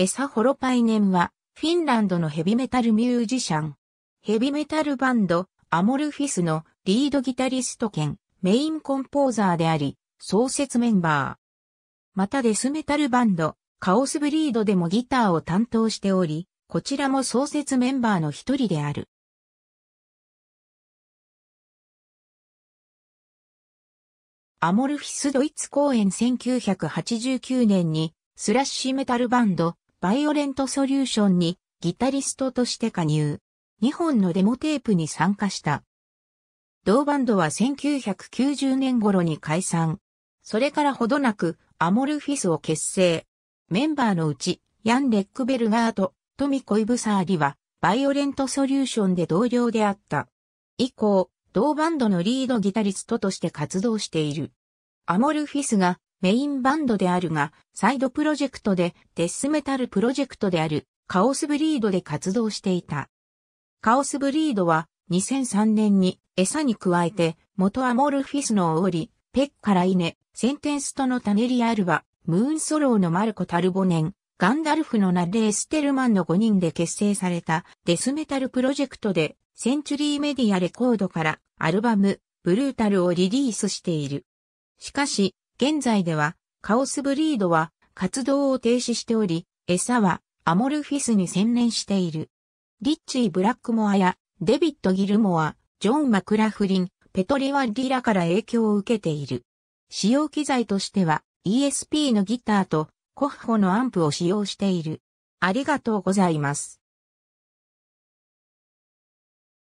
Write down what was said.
エサ・ホロパイネンは、フィンランドのヘビメタルミュージシャン。ヘビメタルバンド、アモルフィスのリードギタリスト兼メインコンポーザーであり、創設メンバー。またデスメタルバンド、カオスブリードでもギターを担当しており、こちらも創設メンバーの一人である。アモルフィスドイツ公演1989年にスラッシュメタルバンドバイオレントソリューションにギタリストとして加入。2本のデモテープに参加した。同バンドは1990年頃に解散。それからほどなくアモルフィスを結成。メンバーのうち、ヤン・レックベルガーとトミコ・イブサーリは、バイオレントソリューションで同僚であった。以降、同バンドのリードギタリストとして活動している。アモルフィスがメインバンドであるが、サイドプロジェクトでデスメタルプロジェクトであるカオスブリードで活動していた。カオスブリードは2003年に餌に加えて元アモルフィスのオーリ、ペッカライネ、センテンストのタネリアルバ、ムーンソローのマルコ・タルボネン、ガンダルフのナレー・ステルマンの5人で結成されたデスメタルプロジェクトでセンチュリーメディアレコードからアルバム、ブルータルをリリースしている。しかし、現在では、カオスブリードは活動を停止しており、餌はアモルフィスに専念している。リッチー・ブラックモアやデビット・ギルモア、ジョン・マクラフリン、ペトリワ・ディラから影響を受けている。使用機材としては ESP のギターとコッホのアンプを使用している。ありがとうございます。